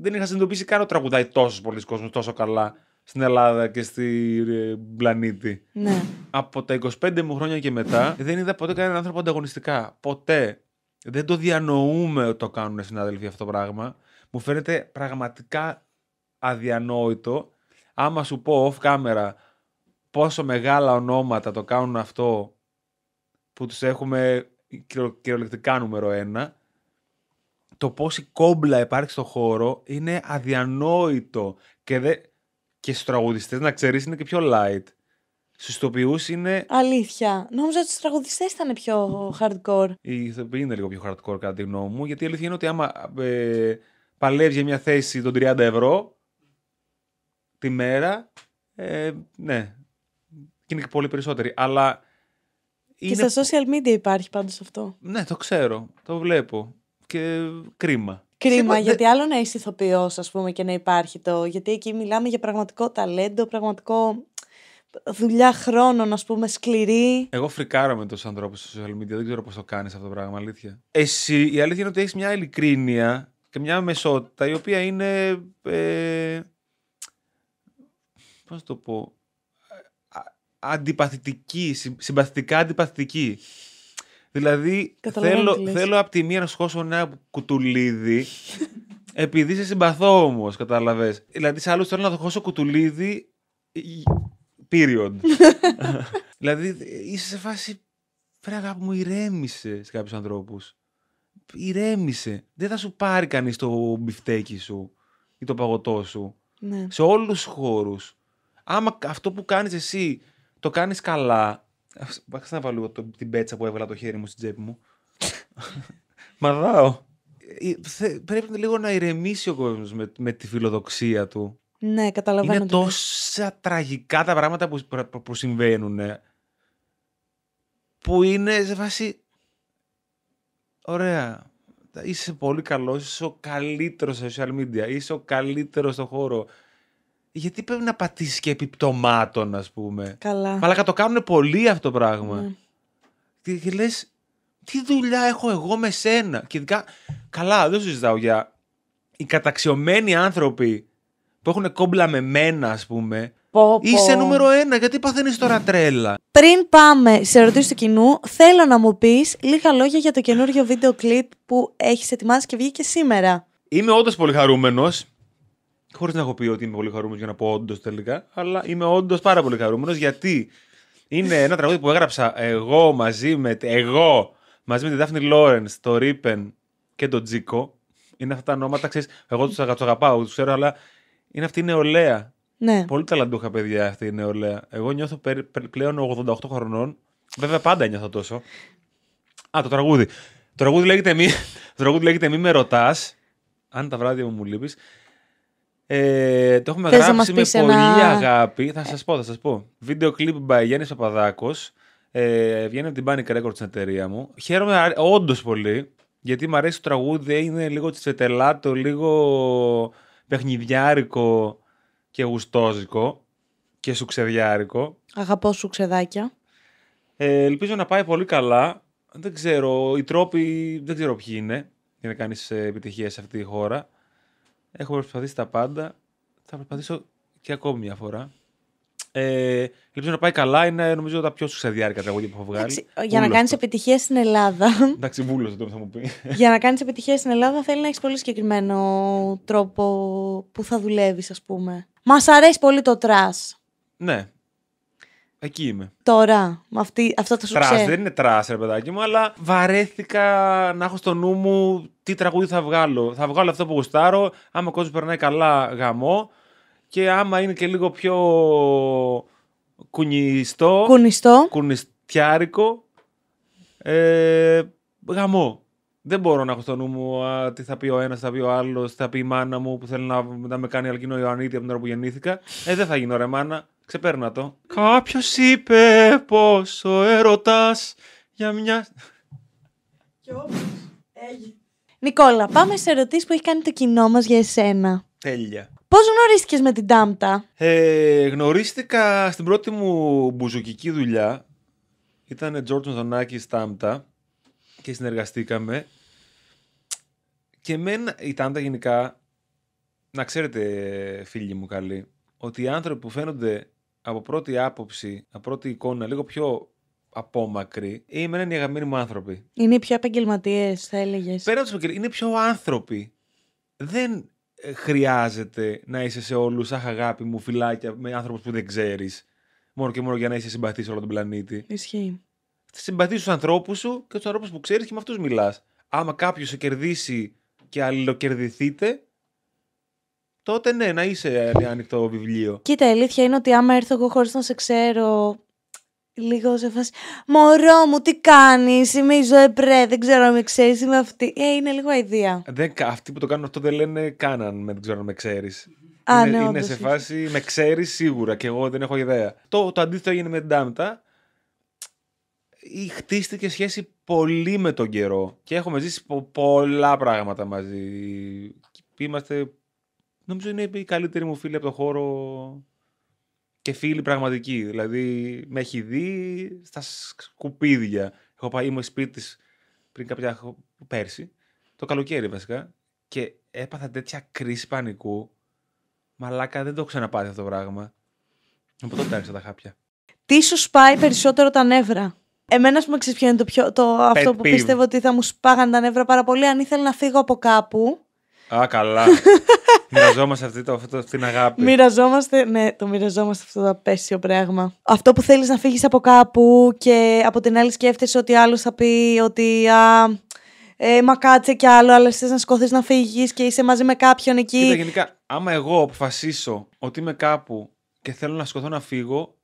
Δεν είχα συνειδητοποιήσει καν ότι τραγουδάει τόσος πολλοί κόσμος τόσο καλά στην Ελλάδα και στη ε, πλανήτη. Ναι. Από τα 25 μου χρόνια και μετά δεν είδα ποτέ κανέναν άνθρωπο ανταγωνιστικά. Ποτέ. Δεν το διανοούμε ότι το κάνουν οι συνάδελφοι αυτό πράγμα μου φαίνεται πραγματικά αδιανόητο άμα σου πω off camera πόσο μεγάλα ονόματα το κάνουν αυτό που τους έχουμε κυριολεκτικά νούμερο ένα το πόση κόμπλα υπάρχει στο χώρο είναι αδιανόητο και, δε... και στους τραγουδιστές να ξέρεις είναι και πιο light Στους τοπιούς είναι. Αλήθεια. Νόμιζα ότι στους τραγουδιστές ήταν πιο hardcore. η ηθοποιή είναι λίγο πιο hardcore, κατά τη γνώμη μου. Γιατί η αλήθεια είναι ότι άμα ε, παλεύει για μια θέση των 30 ευρώ τη μέρα. Ε, ναι. Και είναι και πολύ περισσότεροι. Αλλά. Και είναι... στα social media υπάρχει πάντως αυτό. Ναι, το ξέρω. Το βλέπω. Και κρίμα. Κρίμα, γιατί άλλο να είσαι ηθοποιός, ας πούμε, και να υπάρχει το. Γιατί εκεί μιλάμε για πραγματικό ταλέντο, πραγματικό δουλειά χρόνων, ας πούμε, σκληρή. Εγώ φρικάρω με τόσους ανθρώπους στο social media. Δεν ξέρω πώς το κάνεις αυτό το πράγμα, αλήθεια. Εσύ, η αλήθεια είναι ότι έχεις μια ειλικρίνεια και μια μεσότητα η οποία είναι. Ε, πώς το πω. Αντιπαθητική, συμπαθητικά αντιπαθητική. Δηλαδή, θέλω, θέλω από τη μία να σχώσω ένα κουτουλίδι, <laughs> επειδή σε συμπαθώ όμως, κατάλαβες. Δηλαδή, σε άλλους θέλω να το κουτουλίδι. Ε, period. <laughs> δηλαδή, είσαι σε φάση. Πρέπει αγάπη μου, ηρέμησε σε κάποιους ανθρώπους ηρέμησε. Δεν θα σου πάρει κανείς το μπιφτέκι σου ή το παγωτό σου. Ναι. Σε όλους τους χώρους. Άμα αυτό που κάνεις εσύ το κάνεις καλά. Μπαξα να βάλω την πέτσα που έβαλα το χέρι μου στην τσέπη μου. <laughs> μαλάω ε, Πρέπει λίγο να ηρεμήσει ο κόσμος με, με τη φιλοδοξία του. Ναι, καταλαβαίνω. Είναι τόσα τραγικά τα πράγματα που, που συμβαίνουν. Που είναι σε βάση Ωραία. Είσαι πολύ καλός, είσαι ο καλύτερος στα social media, είσαι ο καλύτερος στον χώρο. Γιατί πρέπει να πατήσεις και επιπτωμάτων, ας πούμε. Καλά. Αλλά το κάνουν πολύ αυτό το πράγμα. Ναι. Και, λες, τι δουλειά έχω εγώ με σένα. Και ειδικά, καλά, δεν ζητάω για οι καταξιωμένοι άνθρωποι που έχουν κόμπλα με μένα, ας πούμε, Πω, πω. Είσαι νούμερο ένα, γιατί παθαίνεις τώρα τρέλα. Πριν πάμε σε ερωτήσεις του κοινού, θέλω να μου πεις λίγα λόγια για το καινούριο βίντεο κλιπ που έχεις ετοιμάσει και βγήκε σήμερα. Είμαι όντως πολύ χαρούμενος. Χωρίς να έχω πει ότι είμαι πολύ χαρούμενος για να πω όντως τελικά, αλλά είμαι όντως πάρα πολύ χαρούμενος γιατί είναι ένα τραγούδι που έγραψα εγώ μαζί με, εγώ, μαζί με τη Δάφνη Λόρεν, το Ρίπεν και τον Τζίκο. Είναι αυτά τα ονόματα, ξέρεις, εγώ τους αγαπάω, τους ξέρω, αλλά είναι αυτή η νεολαία ναι. Πολύ ταλαντούχα παιδιά αυτή η νεολαία. Εγώ νιώθω πλέον 88 χρονών. Βέβαια πάντα νιώθω τόσο. Α, το τραγούδι. Το τραγούδι λέγεται Μη, το τραγούδι λέγεται μη με ρωτάς. Αν τα βράδια μου μου λείπεις. Ε, το έχουμε Θες γράψει με πολύ αγάπη. Θα σας πω, θα σας πω. Βίντεο κλειπ by Γιάννης Παπαδάκος. Ε, βγαίνει από την Panic Records στην εταιρεία μου. Χαίρομαι όντως πολύ. Γιατί μου αρέσει το τραγούδι, είναι λίγο τσετελάτο, λίγο παιχνιδιάρικο και γουστόζικο και σουξεδιάρικο. Αγαπώ σουξεδάκια. Ε, ελπίζω να πάει πολύ καλά. Δεν ξέρω, οι τρόποι δεν ξέρω ποιοι είναι για να κάνεις ε, επιτυχία σε αυτή τη χώρα. Έχω προσπαθήσει τα πάντα. Θα προσπαθήσω και ακόμη μια φορά. Ε, ελπίζω να πάει καλά. Είναι νομίζω τα πιο σουξαδιάρικα τραγούδια που έχω βγάλει. για να κάνει επιτυχία στην Ελλάδα. <laughs> Εντάξει, βούλος το θα μου πει. Για να κάνεις επιτυχία στην Ελλάδα θέλει να έχεις πολύ συγκεκριμένο τρόπο που θα δουλεύεις, ας πούμε. Μας αρέσει πολύ το τρας. Ναι. Εκεί είμαι. Τώρα, με αυτή, σου το σου δεν είναι τρας ρε παιδάκι μου, αλλά βαρέθηκα να έχω στο νου μου τι τραγούδι θα βγάλω. Θα βγάλω αυτό που γουστάρω, άμα ο κόσμος περνάει καλά γαμό, και άμα είναι και λίγο πιο κουνιστό, κουνιστό. κουνιστιάρικο, ε, γαμό. Δεν μπορώ να έχω στο νου μου τι θα πει ο ένας, θα πει ο άλλος, τι θα πει η μάνα μου που θέλει να, με κάνει αλκίνο Ιωαννίτη από την ώρα που γεννήθηκα. Ε, δεν θα γίνω ρε μάνα. Ξεπέρνα το. Κάποιος είπε πόσο ο έρωτα για μια. Κι Νικόλα, πάμε σε ερωτήσεις που έχει κάνει το κοινό μας για εσένα. Τέλεια. Πώς γνωρίστηκες με την Τάμτα, ε, Γνωρίστηκα στην πρώτη μου μπουζουκική δουλειά. Ήταν Τζορτζο Μαθονάκη Τάμπτα και συνεργαστήκαμε. Και μεν η Τάμτα γενικά, να ξέρετε φίλοι μου καλοί, ότι οι άνθρωποι που φαίνονται από πρώτη άποψη, από πρώτη εικόνα, λίγο πιο απόμακροι, είμαι έναν οι αγαπημένοι μου άνθρωποι. Είναι οι πιο επαγγελματίες, θα έλεγες. Πέρα από του είναι πιο άνθρωποι. Δεν ε, χρειάζεται να είσαι σε όλους, αχ αγάπη μου, φυλάκια, με άνθρωπος που δεν ξέρεις. Μόνο και μόνο για να είσαι συμπαθής σε όλο τον πλανήτη. Ισχύει. Συμπαθείς τους ανθρώπους σου και τους ανθρώπους που ξέρεις και με αυτούς μιλάς. Άμα κάποιος σε κερδίσει και αλληλοκερδιθείτε, τότε ναι, να είσαι ανοιχτό βιβλίο. Κοίτα, η αλήθεια είναι ότι άμα έρθω εγώ χωρίς να σε ξέρω λίγο σε φάση «Μωρό μου, τι κάνεις, είμαι η Ζωεπρέ, δεν ξέρω αν με ξέρεις, είμαι αυτή». Ε, είναι λίγο αηδία. αυτοί που το κάνουν αυτό δεν λένε «Κάναν, με, δεν ξέρω αν με ξέρεις». είναι, ναι, είναι σε φάση «Με ξέρεις σίγουρα και εγώ δεν έχω ιδέα». Το, το αντίθετο έγινε με την Τάμτα. Χτίστηκε σχέση πολύ με τον καιρό και έχουμε ζήσει πολλά πράγματα μαζί. Είμαστε, νομίζω είναι η καλύτερη μου φίλη από το χώρο και φίλοι πραγματικοί. Δηλαδή, με έχει δει στα σκουπίδια. Έχω πάει, είμαι σπίτι πριν κάποια πέρσι, το καλοκαίρι βασικά, και έπαθα τέτοια κρίση πανικού. Μαλάκα, δεν το έχω ξαναπάθει αυτό το πράγμα. Από τότε άρχισα τα χάπια. Τι σου σπάει περισσότερο τα νεύρα. Εμένα, ας πούμε, ξέρεις το, πιο, το αυτό που πιστεύω ότι θα μου σπάγαν τα νεύρα πάρα πολύ. Αν ήθελα να φύγω από κάπου Α, καλά. <laughs> μοιραζόμαστε αυτή, την αγάπη. Μοιραζόμαστε, ναι, το μοιραζόμαστε αυτό το απέσιο πράγμα. Αυτό που θέλεις να φύγεις από κάπου και από την άλλη σκέφτεσαι ότι άλλος θα πει ότι. Α, ε, μα κάτσε κι άλλο, αλλά θες να σηκωθείς να φύγεις και είσαι μαζί με κάποιον εκεί. Κοίτα, γενικά, άμα εγώ αποφασίσω ότι είμαι κάπου και θέλω να σκοθώ να φύγω,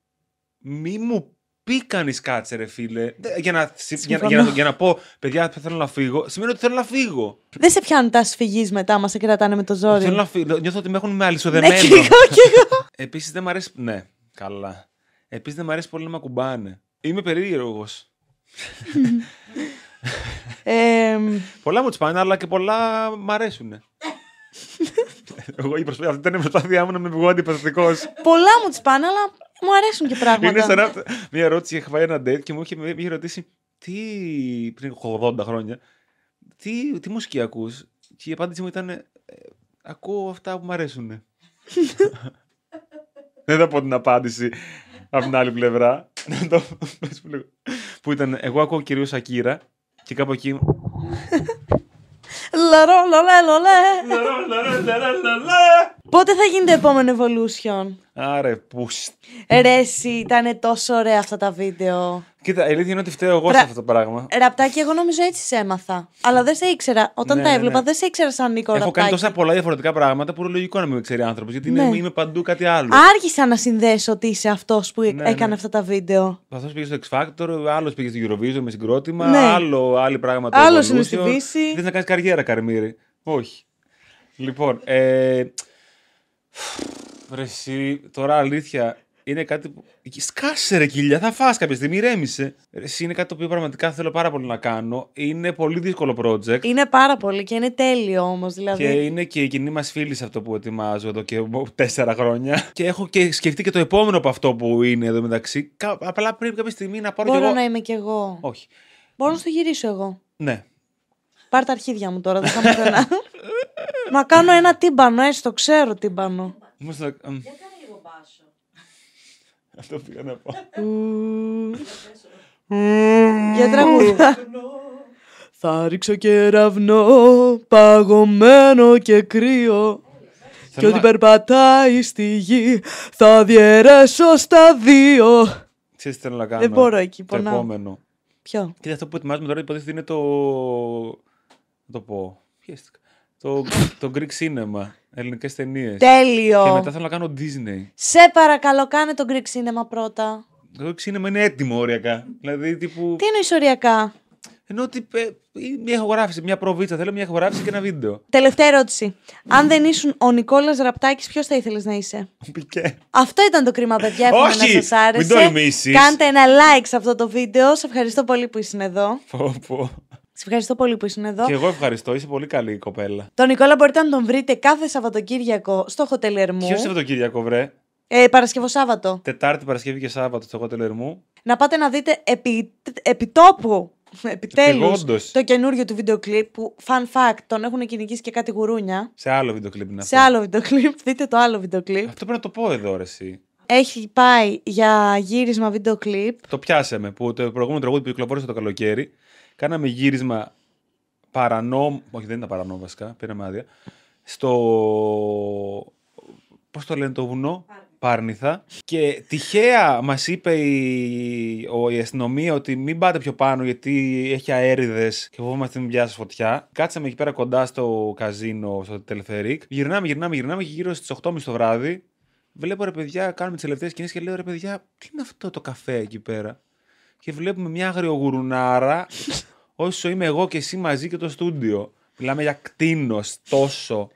μη μου πει κανείς κάτσε, ρε φίλε. Για να, πω, παιδιά, θέλω να φύγω. Σημαίνει ότι θέλω να φύγω. Δεν σε πιάνουν τα σφυγής μετά, μα σε κρατάνε με το ζόρι. Θέλω να φύγω. Νιώθω ότι με έχουν με ναι, αλυσοδεμένο. Ναι, και εγώ, και εγώ. Επίσης δεν μ' αρέσει. Ναι, καλά. Επίσης δεν μ' αρέσει πολύ να με ακουμπάνε. Είμαι περίεργος. πολλά μου τσπάνε αλλά και πολλά μ' αρέσουν. <laughs> Εγώ η προσπάθεια, αυτή ήταν η προσπάθειά μου να με βγω αντιπαθητικός. Πολλά μου τσπάνε, αλλά μου αρέσουν και πράγματα. μια ερώτηση. Είχα πάει ένα date και μου είχε, ρωτήσει τι πριν 80 χρόνια. Τι, τι μουσική ακούς και η απάντηση μου ήταν «Ε, ακούω αυτά που μου αρέσουν. <laughs> Δεν θα πω την απάντηση από την άλλη πλευρά. που ήταν εγώ ακούω κυρίως Ακύρα και κάπου εκεί Λαρό, λολέ, λολέ. Λαρό, λαρό, λαρό, λαρό. Πότε θα γίνει το επόμενο Evolution. Άρε, πού. Ε, ρε, ήταν τόσο ωραία αυτά τα βίντεο. Κοίτα, η αλήθεια είναι ότι φταίω εγώ Ρα... σε αυτό το πράγμα. Ραπτάκι, εγώ νομίζω έτσι σε έμαθα. Αλλά δεν σε ήξερα. Όταν ναι, τα ναι, έβλεπα, ναι. δεν σε ήξερα σαν Νίκο Έχω κάνει τόσα πολλά διαφορετικά πράγματα που είναι λογικό να μην με ξέρει άνθρωπος. Γιατί ναι. είμαι παντού κάτι άλλο. Άρχισα να συνδέσω ότι είσαι αυτός που ναι, ναι. έκανε αυτά τα βίντεο. Αυτό πήγε στο X Factor, άλλος πήγε στο Eurovision με συγκρότημα, άλλο άλλη πράγματα. Άλλος είναι στη Δύση. Θε να κάνεις καριέρα, Καρμίρι. Όχι. Λοιπόν, ε, Ρε, εσύ, τώρα αλήθεια, είναι κάτι που. Σκάσε ρε κοιλιά, θα φας κάποια στιγμή, ρέμισε Εσύ είναι κάτι το πραγματικά θέλω πάρα πολύ να κάνω. Είναι πολύ δύσκολο project. Είναι πάρα πολύ και είναι τέλειο όμως Δηλαδή... Και είναι και η κοινή μας φίλη σε αυτό που ετοιμάζω εδώ και τέσσερα χρόνια. και έχω και σκεφτεί και το επόμενο από αυτό που είναι εδώ μεταξύ. Απλά πρέπει κάποια στιγμή να πάρω Μπορώ και εγώ. Μπορώ να είμαι και εγώ. Όχι. Μπορώ να στο γυρίσω εγώ. Ναι. Πάρ τα αρχίδια μου τώρα, δεν θα μου <laughs> Μα κάνω ένα τύμπανο, το ξέρω τύμπανο. Για κάνε Για λίγο μπάσο. <laughs> Αυτό πήγα να πω. Για τραγούδα. Θα ρίξω κεραυνό, παγωμένο και κρύο. Και ό,τι περπατάει στη γη θα διαιρέσω στα δύο. Ξέρεις τι θέλω να κάνω. Δεν μπορώ εκεί, Ποιο. Κοίτα, αυτό που ετοιμάζουμε τώρα υποτίθεται είναι το... Να το πω το, το Greek cinema. Ελληνικές ταινίες. Τέλειο. Και μετά θέλω να κάνω Disney. Σε παρακαλώ, κάνε το Greek cinema πρώτα. Το Greek cinema είναι έτοιμο οριακά. Δηλαδή, τύπου... Τι είναι οριακά. Ενώ ότι ε, μια ηχογράφηση, μια προβίτσα. Θέλω μια ηχογράφηση και ένα βίντεο. Τελευταία ερώτηση. Αν δεν ήσουν ο Νικόλας Ραπτάκης, ποιος θα ήθελες να είσαι. Πικέ. Αυτό ήταν το κρίμα, παιδιά. Όχι. να σα άρεσε. Μην το Κάντε ένα like σε αυτό το βίντεο. Σε ευχαριστώ πολύ που είσαι εδώ. Πω, σε ευχαριστώ πολύ που είσαι εδώ. Και εγώ ευχαριστώ. Είσαι πολύ καλή κοπέλα. Τον Νικόλα μπορείτε να τον βρείτε κάθε Σαββατοκύριακο στο Hotel Ερμού. Ποιο Σαββατοκύριακο, βρε. Ε, Παρασκευό Σάββατο. Τετάρτη, Παρασκευή και Σάββατο στο Hotel Ερμού. Να πάτε να δείτε επιτόπου Επιτέλου, το καινούριο του βίντεο κλειπ που, fun fact, τον έχουν κυνηγήσει και κάτι γουρούνια. Σε άλλο βίντεο κλειπ να Σε άλλο βίντεο κλειπ. δείτε το άλλο βίντεο κλειπ. Αυτό πρέπει να το πω εδώ, ρε, Έχει πάει για γύρισμα βίντεο κλειπ. Το πιάσαμε, που το προηγούμενο τραγούδι που κυκλοφόρησε το καλοκαίρι Κάναμε γύρισμα παρανόμ. Όχι, δεν ήταν παρανόμ βασικά, πήραμε άδεια. Στο. πώς το λένε το βουνό, Πάρνηθα. Και τυχαία μας είπε η... Ο... αστυνομία ότι μην πάτε πιο πάνω γιατί έχει αέριδες και φοβόμαστε να φωτιά. Κάτσαμε εκεί πέρα κοντά στο καζίνο, στο Τελεφερίκ. Γυρνάμε, γυρνάμε, γυρνάμε και γύρω στις 8.30 το βράδυ Βλέπω ρε παιδιά, κάνουμε τις τελευταίες κινήσεις και λέω ρε παιδιά, τι είναι αυτό το καφέ εκεί πέρα και βλέπουμε μια αγριογουρουνάρα <laughs> όσο είμαι εγώ και εσύ μαζί και το στούντιο. Μιλάμε για κτίνος, τόσο.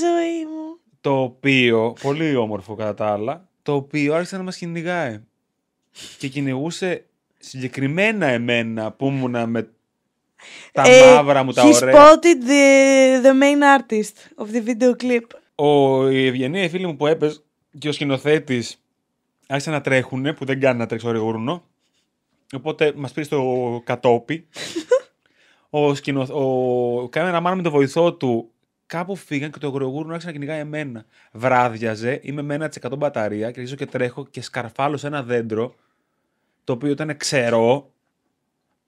Ζωή μου. Το οποίο, πολύ όμορφο κατά τα άλλα, το οποίο άρχισε να μας κυνηγάει. Και κυνηγούσε συγκεκριμένα εμένα που ήμουν με τα ε, μαύρα μου τα ωραία. He spotted the, the main artist of the video clip. Ο, η Ευγενία, η φίλη μου που έπεσε και ο σκηνοθέτης άρχισαν να τρέχουν, που δεν κάνει να τρέξει ο Οπότε μας πήρε στο κατόπι. <laughs> ο σκηνοθ... ο κάμερα μάνα με τον βοηθό του κάπου φύγαν και το αγρογούρνο άρχισε να κυνηγάει εμένα. Βράδιαζε, είμαι με 1% μπαταρία και αρχίζω και τρέχω και σκαρφάλω σε ένα δέντρο το οποίο ήταν ξερό.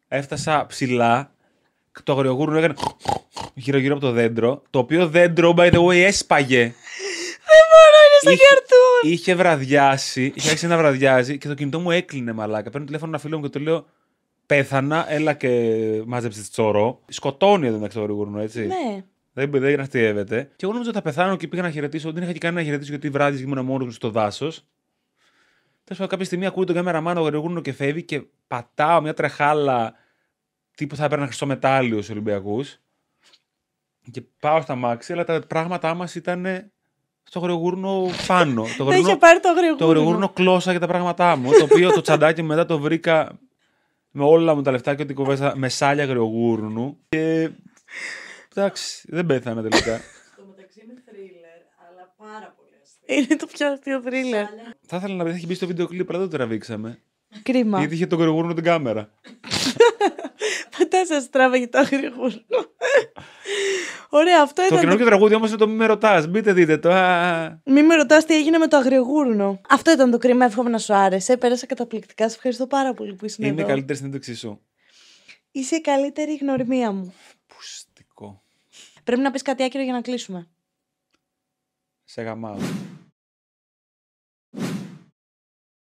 Έφτασα ψηλά. και Το αγριογούρνο έκανε γύρω-γύρω από το δέντρο. Το οποίο δέντρο, by the way, έσπαγε. Δεν μπορώ Είχε βραδιάσει, είχε άρχισε να βραδιάζει και το κινητό μου έκλεινε μαλάκα. Παίρνω τηλέφωνο ένα φίλο μου και του λέω Πέθανα, έλα και μάζεψες τη τσόρο. Σκοτώνει εδώ μεταξύ το έτσι. Ναι. Δεν, δεν αστείευεται. Και εγώ νόμιζα ότι θα πεθάνω και πήγα να χαιρετήσω. Δεν είχα και κανένα να χαιρετήσω γιατί βράδυ ήμουν μόνος μου στο δάσος. Τέλος πάντων, κάποια στιγμή ακούει τον κάμερα ο και φεύγει και πατάω μια τρεχάλα τύπου θα έπαιρνα χρυσό μετάλλιο στους Ολυμπιακούς. Και πάω στα μάξι, αλλά τα πράγματά μα ήταν στο γρηγούρνο πάνω. το <laughs> ναι, γρηγούρνο, είχε πάρει το γρηγούρνο. Το γρηγούρνο κλώσα για τα πράγματά μου. Το οποίο το τσαντάκι μετά το βρήκα με όλα μου τα λεφτά και ότι κοβέσα με σάλια γρηγούρνου. Και. Εντάξει, δεν πέθανα τελικά. Στο μεταξύ είναι θρίλερ, αλλά πάρα πολύ αστείο. Είναι το πιο αστείο θρίλερ. Θα ήθελα να πει, ότι έχει μπει στο βίντεο κλειπ, αλλά δεν το τραβήξαμε. Κρίμα. Γιατί είχε το γρηγούρνο την κάμερα. Πατά σας τράβαγε το αγριογούρνο Ωραία, αυτό ήταν. Το καινούργιο τραγούδι όμως είναι το Μη με ρωτάς. Μπείτε, δείτε το. Μη με ρωτάς τι έγινε με το αγριγούρνο. Αυτό ήταν το κρίμα. Εύχομαι να σου άρεσε. Πέρασα καταπληκτικά. Σε ευχαριστώ πάρα πολύ που ήσουν εδώ. Είναι η καλύτερη συνέντευξή σου. Είσαι η καλύτερη γνωριμία μου. Πουστικό. Πρέπει να πεις κάτι άκυρο για να κλείσουμε. Σε γαμάω.